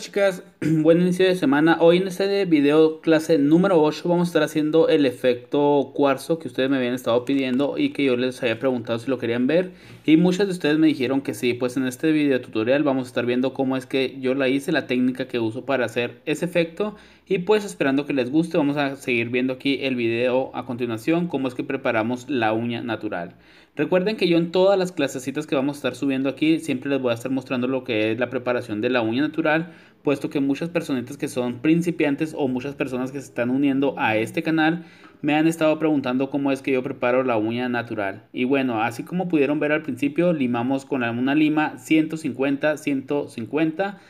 chicas, buen inicio de semana. Hoy en este video clase número 8 vamos a estar haciendo el efecto cuarzo que ustedes me habían estado pidiendo y que yo les había preguntado si lo querían ver y muchas de ustedes me dijeron que sí. Pues en este video tutorial vamos a estar viendo cómo es que yo la hice, la técnica que uso para hacer ese efecto y pues esperando que les guste vamos a seguir viendo aquí el video a continuación cómo es que preparamos la uña natural. Recuerden que yo en todas las clasecitas que vamos a estar subiendo aquí siempre les voy a estar mostrando lo que es la preparación de la uña natural, puesto que muchas personitas que son principiantes o muchas personas que se están uniendo a este canal me han estado preguntando cómo es que yo preparo la uña natural. Y bueno, así como pudieron ver al principio, limamos con una lima 150, 150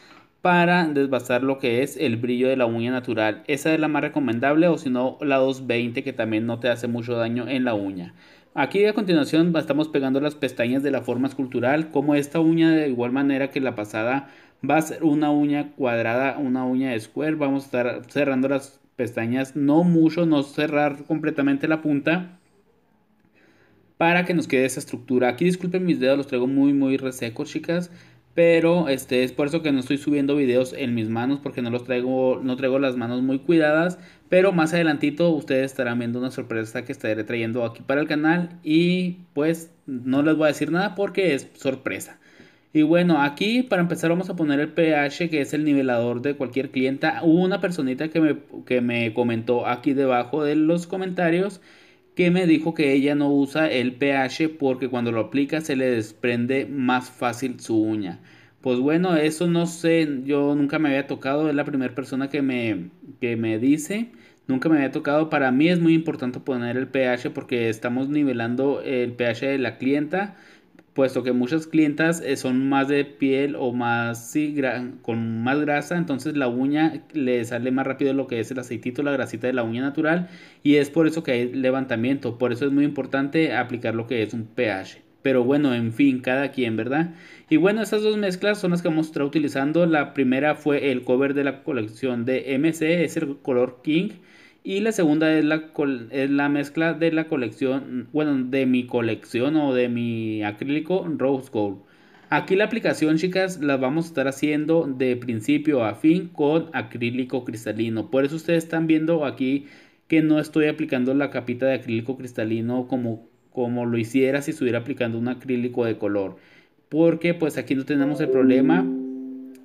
para desbastar lo que es el brillo de la uña natural. Esa es la más recomendable o si no la 220 que también no te hace mucho daño en la uña. Aquí a continuación estamos pegando las pestañas de la forma escultural, como esta uña de igual manera que la pasada va a ser una uña cuadrada, una uña de square, vamos a estar cerrando las pestañas, no mucho, no cerrar completamente la punta para que nos quede esa estructura. Aquí disculpen mis dedos, los traigo muy muy resecos chicas, pero este es por eso que no estoy subiendo videos en mis manos porque no los traigo no traigo las manos muy cuidadas pero más adelantito ustedes estarán viendo una sorpresa que estaré trayendo aquí para el canal y pues no les voy a decir nada porque es sorpresa y bueno aquí para empezar vamos a poner el pH que es el nivelador de cualquier clienta una personita que me, que me comentó aquí debajo de los comentarios que me dijo que ella no usa el pH porque cuando lo aplica se le desprende más fácil su uña. Pues bueno, eso no sé, yo nunca me había tocado, es la primera persona que me, que me dice, nunca me había tocado, para mí es muy importante poner el pH porque estamos nivelando el pH de la clienta puesto que muchas clientas eh, son más de piel o más sí, con más grasa, entonces la uña le sale más rápido lo que es el aceitito, la grasita de la uña natural y es por eso que hay levantamiento, por eso es muy importante aplicar lo que es un pH. Pero bueno, en fin, cada quien, ¿verdad? Y bueno, estas dos mezclas son las que vamos a utilizando. La primera fue el cover de la colección de MC, es el color King. Y la segunda es la, mezcla de la colección, bueno, de mi colección o de mi acrílico Rose Gold. Aquí la aplicación, chicas, la vamos a estar haciendo de principio a fin con acrílico cristalino. Por eso ustedes están viendo aquí que no estoy aplicando la capita de acrílico cristalino como, como lo hiciera si estuviera aplicando un acrílico de color. Porque pues aquí no tenemos el problema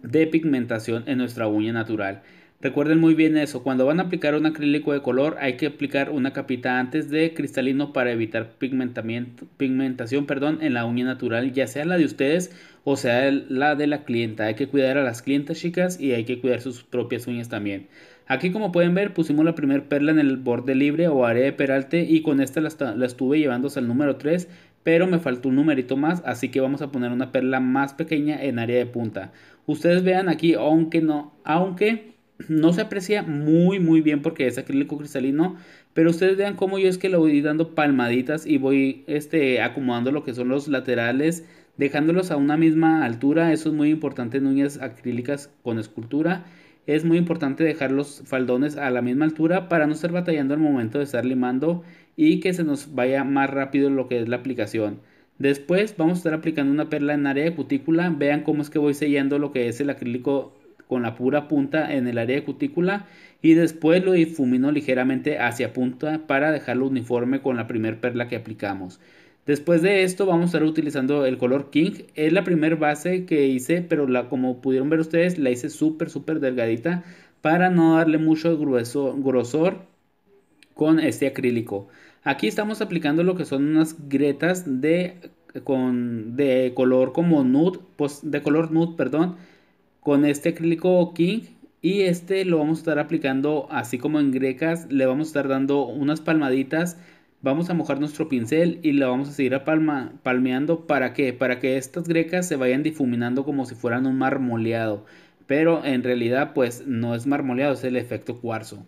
de pigmentación en nuestra uña natural. Recuerden muy bien eso, cuando van a aplicar un acrílico de color hay que aplicar una capita antes de cristalino para evitar pigmentación perdón, en la uña natural, ya sea la de ustedes o sea la de la clienta. Hay que cuidar a las clientas chicas y hay que cuidar sus propias uñas también. Aquí como pueden ver pusimos la primera perla en el borde libre o área de peralte y con esta la, estuve llevándose al el número 3 pero me faltó un numerito más, así que vamos a poner una perla más pequeña en área de punta. Ustedes vean aquí, aunque no, aunque no se aprecia muy muy bien porque es acrílico cristalino, pero ustedes vean cómo yo es que lo voy dando palmaditas y voy este, acomodando lo que son los laterales, dejándolos a una misma altura. Eso es muy importante en uñas acrílicas con escultura. Es muy importante dejar los faldones a la misma altura para no estar batallando al momento de estar limando y que se nos vaya más rápido lo que es la aplicación. Después vamos a estar aplicando una perla en área de cutícula. Vean cómo es que voy sellando lo que es el acrílico con la pura punta en el área de cutícula y después lo difumino ligeramente hacia punta para dejarlo uniforme con la primer perla que aplicamos. Después de esto vamos a estar utilizando el color King. Es la primera base que hice, pero la, como pudieron ver ustedes, la hice súper, súper delgadita para no darle mucho grosor con este acrílico. Aquí estamos aplicando lo que son unas grietas de, de color como nude, pues, de color nude, perdón, con este acrílico King y este lo vamos a estar aplicando así como en grecas, le vamos a estar dando unas palmaditas, vamos a mojar nuestro pincel y lo vamos a seguir a palmeando para qué? Para que estas grecas se vayan difuminando como si fueran un marmoleado, pero en realidad pues no es marmoleado, es el efecto cuarzo.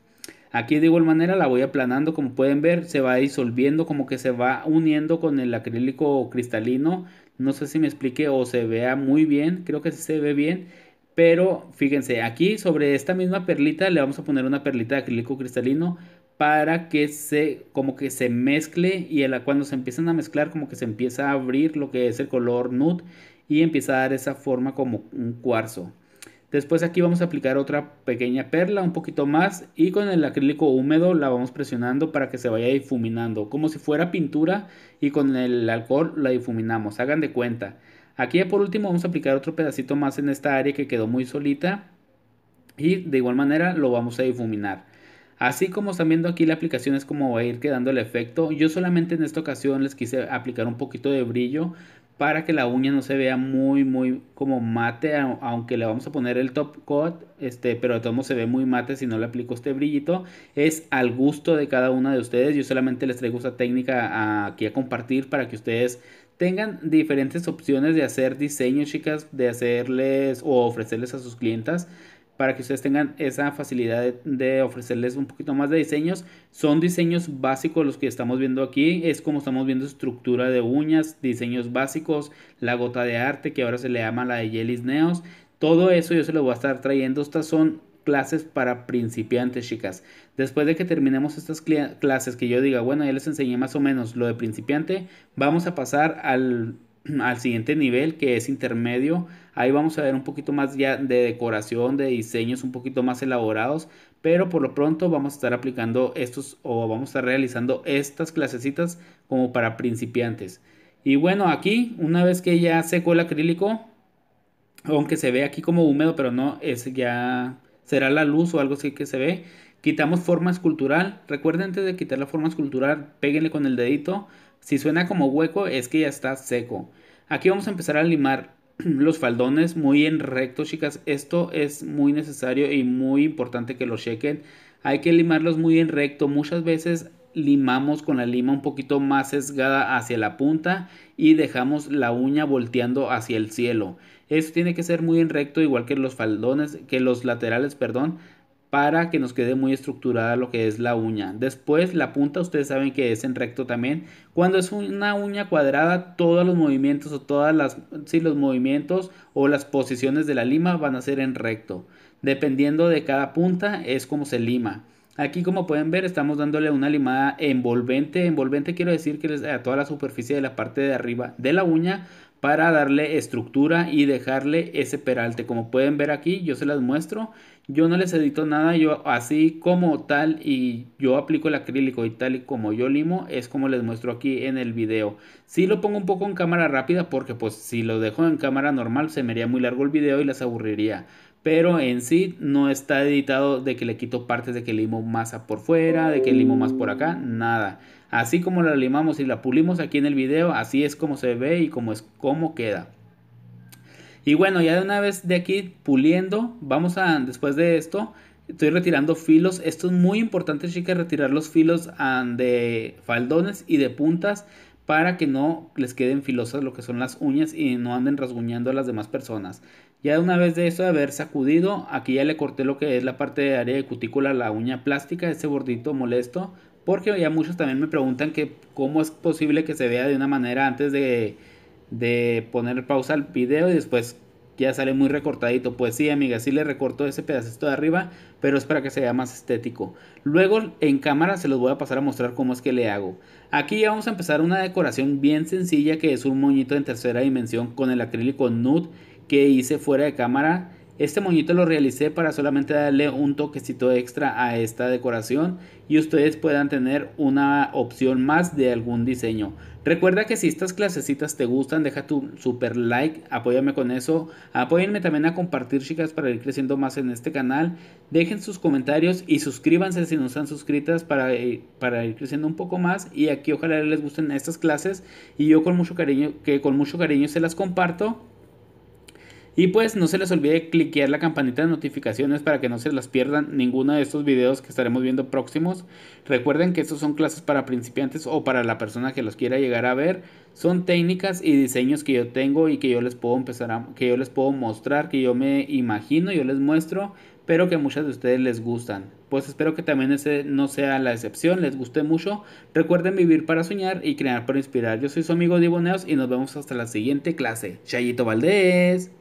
Aquí de igual manera la voy aplanando, como pueden ver, se va disolviendo, como que se va uniendo con el acrílico cristalino. No sé si me explique o se vea muy bien, creo que se ve bien pero fíjense, aquí sobre esta misma perlita le vamos a poner una perlita de acrílico cristalino para que se como que se mezcle y cuando se empiezan a mezclar como que se empieza a abrir lo que es el color nude y empieza a dar esa forma como un cuarzo. Después aquí vamos a aplicar otra pequeña perla, un poquito más, y con el acrílico húmedo la vamos presionando para que se vaya difuminando, como si fuera pintura y con el alcohol la difuminamos, hagan de cuenta. Aquí ya por último vamos a aplicar otro pedacito más en esta área que quedó muy solita y de igual manera lo vamos a difuminar. Así como están viendo aquí la aplicación es como va a ir quedando el efecto. Yo solamente en esta ocasión les quise aplicar un poquito de brillo para que la uña no se vea muy muy como mate aunque le vamos a poner el top coat este pero de todos modos se ve muy mate si no le aplico este brillito es al gusto de cada una de ustedes yo solamente les traigo esta técnica aquí a compartir para que ustedes tengan diferentes opciones de hacer diseños, chicas, de hacerles o ofrecerles a sus clientas para que ustedes tengan esa facilidad de, ofrecerles un poquito más de diseños. Son diseños básicos los que estamos viendo aquí. Es como estamos viendo estructura de uñas, diseños básicos, la gota de arte que ahora se le llama la de Yelis Neos. Todo eso yo se lo voy a estar trayendo. Estas son clases para principiantes, chicas. Después de que terminemos estas clases, que yo diga, bueno, ya les enseñé más o menos lo de principiante, vamos a pasar al, siguiente nivel, que es intermedio. Ahí vamos a ver un poquito más ya de decoración, de diseños un poquito más elaborados, pero por lo pronto vamos a estar aplicando estos o vamos a estar realizando estas clasecitas como para principiantes. Y bueno, aquí, una vez que ya secó el acrílico, aunque se ve aquí como húmedo, pero no, es ya será la luz o algo así que se ve. Quitamos forma escultural. Recuerden antes de quitar la forma escultural, péguenle con el dedito. Si suena como hueco es que ya está seco. Aquí vamos a empezar a limar los faldones muy en recto, chicas. Esto es muy necesario y muy importante que lo chequen. Hay que limarlos muy en recto. Muchas veces limamos con la lima un poquito más sesgada hacia la punta y dejamos la uña volteando hacia el cielo eso tiene que ser muy en recto, igual que los faldones, que los laterales, perdón, para que nos quede muy estructurada lo que es la uña. Después la punta, ustedes saben que es en recto también. Cuando es una uña cuadrada, todos los movimientos o todas las los movimientos o las posiciones de la lima van a ser en recto. Dependiendo de cada punta es como se lima. Aquí como pueden ver estamos dándole una limada envolvente. Envolvente quiero decir que a toda la superficie de la parte de arriba de la uña para darle estructura y dejarle ese peralte. Como pueden ver aquí, yo se las muestro. Yo no les edito nada, yo así como tal y yo aplico el acrílico y tal y como yo limo, es como les muestro aquí en el video. Si lo pongo un poco en cámara rápida porque pues si lo dejo en cámara normal se me haría muy largo el video y las aburriría pero en sí no está editado de que le quito partes de que limo masa por fuera, de que limo más por acá, nada. Así como la limamos y la pulimos aquí en el video, así es como se ve y como es como queda. Y bueno, ya de una vez de aquí puliendo, vamos a, después de esto, estoy retirando filos. Esto es muy importante, chicas, retirar los filos de faldones y de puntas para que no les queden filosas lo que son las uñas y no anden rasguñando a las demás personas. Ya de una vez de eso de haber sacudido, aquí ya le corté lo que es la parte de área de cutícula, la uña plástica, ese bordito molesto porque ya muchos también me preguntan que cómo es posible que se vea de una manera antes de, poner pausa al video y después ya sale muy recortadito. Pues sí, amiga, sí le recorto ese pedacito de arriba, pero es para que se vea más estético. Luego en cámara se los voy a pasar a mostrar cómo es que le hago. Aquí ya vamos a empezar una decoración bien sencilla que es un moñito en tercera dimensión con el acrílico nude que hice fuera de cámara este moñito lo realicé para solamente darle un toquecito extra a esta decoración y ustedes puedan tener una opción más de algún diseño. Recuerda que si estas clasecitas te gustan, deja tu super like, apóyame con eso. Apóyenme también a compartir chicas para ir creciendo más en este canal. Dejen sus comentarios y suscríbanse si no están suscritas para, eh, para ir creciendo un poco más. Y aquí ojalá les gusten estas clases y yo con mucho cariño, que con mucho cariño se las comparto. Y pues no se les olvide cliquear la campanita de notificaciones para que no se las pierdan ninguno de estos videos que estaremos viendo próximos. Recuerden que estos son clases para principiantes o para la persona que los quiera llegar a ver. Son técnicas y diseños que yo tengo y que yo les puedo empezar a, que yo les puedo mostrar, que yo me imagino, yo les muestro, pero que a muchas de ustedes les gustan. Pues espero que también ese no sea la excepción, les guste mucho. Recuerden vivir para soñar y crear para inspirar. Yo soy su amigo Diboneos y nos vemos hasta la siguiente clase. Chayito Valdés.